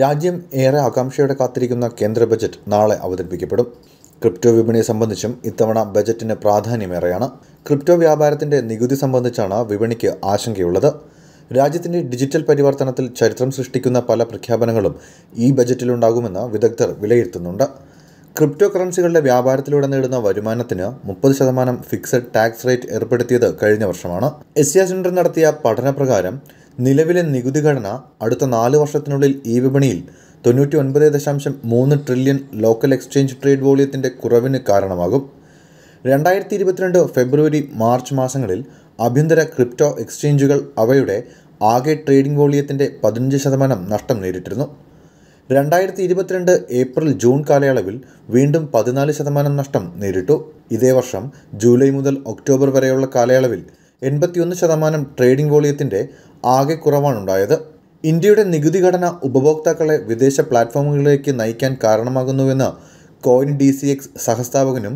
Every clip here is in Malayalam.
രാജ്യം ഏറെ ആകാംക്ഷയോടെ കാത്തിരിക്കുന്ന കേന്ദ്ര ബജറ്റ് നാളെ അവതരിപ്പിക്കപ്പെടും ക്രിപ്റ്റോ വിപണിയെ സംബന്ധിച്ചും ഇത്തവണ ബജറ്റിന് പ്രാധാന്യമേറെയാണ് ക്രിപ്റ്റോ വ്യാപാരത്തിൻ്റെ നികുതി സംബന്ധിച്ചാണ് വിപണിക്ക് ആശങ്കയുള്ളത് രാജ്യത്തിൻ്റെ ഡിജിറ്റൽ പരിവർത്തനത്തിൽ ചരിത്രം സൃഷ്ടിക്കുന്ന പല പ്രഖ്യാപനങ്ങളും ഈ ബജറ്റിലുണ്ടാകുമെന്ന് വിദഗ്ധർ വിലയിരുത്തുന്നുണ്ട് ക്രിപ്റ്റോ കറൻസികളുടെ വ്യാപാരത്തിലൂടെ നേടുന്ന വരുമാനത്തിന് മുപ്പത് ശതമാനം ഫിക്സഡ് ടാക്സ് റേറ്റ് ഏർപ്പെടുത്തിയത് കഴിഞ്ഞ വർഷമാണ് എസ്യാ സെൻറ്റർ നടത്തിയ പഠനപ്രകാരം നിലവിലെ നികുതി ഘടന അടുത്ത നാല് വർഷത്തിനുള്ളിൽ ഈ വിപണിയിൽ തൊണ്ണൂറ്റി ഒൻപത് ദശാംശം മൂന്ന് ട്രില്യൺ ലോക്കൽ എക്സ്ചേഞ്ച് ട്രേഡ് വോളിയത്തിൻ്റെ കുറവിന് കാരണമാകും രണ്ടായിരത്തി ഇരുപത്തിരണ്ട് ഫെബ്രുവരി മാർച്ച് മാസങ്ങളിൽ ആഭ്യന്തര ക്രിപ്റ്റോ എക്സ്ചേഞ്ചുകൾ അവയുടെ ആകെ ട്രേഡിംഗ് വോളിയത്തിൻ്റെ പതിനഞ്ച് ശതമാനം നഷ്ടം നേരിട്ടിരുന്നു രണ്ടായിരത്തി ഇരുപത്തിരണ്ട് ഏപ്രിൽ ജൂൺ കാലയളവിൽ വീണ്ടും പതിനാല് ശതമാനം നഷ്ടം നേരിട്ടു ഇതേ വർഷം ജൂലൈ മുതൽ ഒക്ടോബർ വരെയുള്ള കാലയളവിൽ എൺപത്തിയൊന്ന് ശതമാനം ട്രേഡിംഗ് വോളിയത്തിൻ്റെ ആകെ കുറവാണുണ്ടായത് ഇന്ത്യയുടെ നികുതി ഘടന ഉപഭോക്താക്കളെ വിദേശ പ്ലാറ്റ്ഫോമുകളിലേക്ക് നയിക്കാൻ കാരണമാകുന്നുവെന്ന് കോയിൻ ഡി സി എക്സ് സഹസ്ഥാപകനും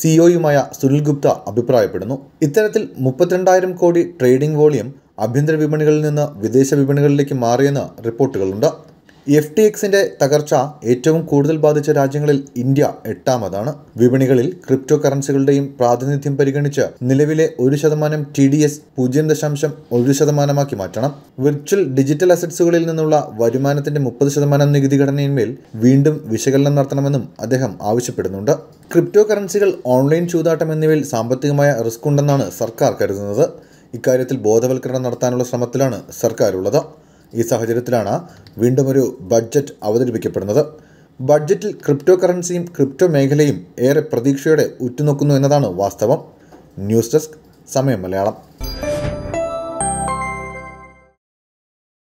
സിഇഒയുമായ സുനിൽ ഗുപ്ത അഭിപ്രായപ്പെടുന്നു ഇത്തരത്തിൽ മുപ്പത്തിരണ്ടായിരം കോടി ട്രേഡിംഗ് വോളിയം ആഭ്യന്തര വിപണികളിൽ നിന്ന് വിദേശ വിപണികളിലേക്ക് മാറിയെന്ന് റിപ്പോർട്ടുകളുണ്ട് എഫ് ടി എക്സിൻ്റെ തകർച്ച ഏറ്റവും കൂടുതൽ ബാധിച്ച രാജ്യങ്ങളിൽ ഇന്ത്യ എട്ടാമതാണ് വിപണികളിൽ ക്രിപ്റ്റോ കറൻസികളുടെയും പ്രാതിനിധ്യം പരിഗണിച്ച് നിലവിലെ ഒരു ശതമാനം ടി ഡി എസ് പൂജ്യം ദശാംശം ഒരു ശതമാനമാക്കി മാറ്റണം വിർച്വൽ ഡിജിറ്റൽ അസറ്റ്സുകളിൽ നിന്നുള്ള വരുമാനത്തിന്റെ മുപ്പത് ശതമാനം നികുതി ഘടനയിന്മേൽ വീണ്ടും വിശകലനം നടത്തണമെന്നും അദ്ദേഹം ആവശ്യപ്പെടുന്നുണ്ട് ക്രിപ്റ്റോ കറൻസികൾ ഓൺലൈൻ ചൂതാട്ടം എന്നിവയിൽ സാമ്പത്തികമായ റിസ്ക് ഉണ്ടെന്നാണ് സർക്കാർ കരുതുന്നത് ഇക്കാര്യത്തിൽ ബോധവൽക്കരണം നടത്താനുള്ള ശ്രമത്തിലാണ് സർക്കാരുള്ളത് ഈ സാഹചര്യത്തിലാണ് വീണ്ടും ഒരു ബഡ്ജറ്റ് അവതരിപ്പിക്കപ്പെടുന്നത് ബഡ്ജറ്റിൽ ക്രിപ്റ്റോ കറൻസിയും ക്രിപ്റ്റോ മേഖലയും ഏറെ പ്രതീക്ഷയോടെ ഉറ്റുനോക്കുന്നു എന്നതാണ് വാസ്തവം ന്യൂസ് ഡെസ്ക് സമയം മലയാളം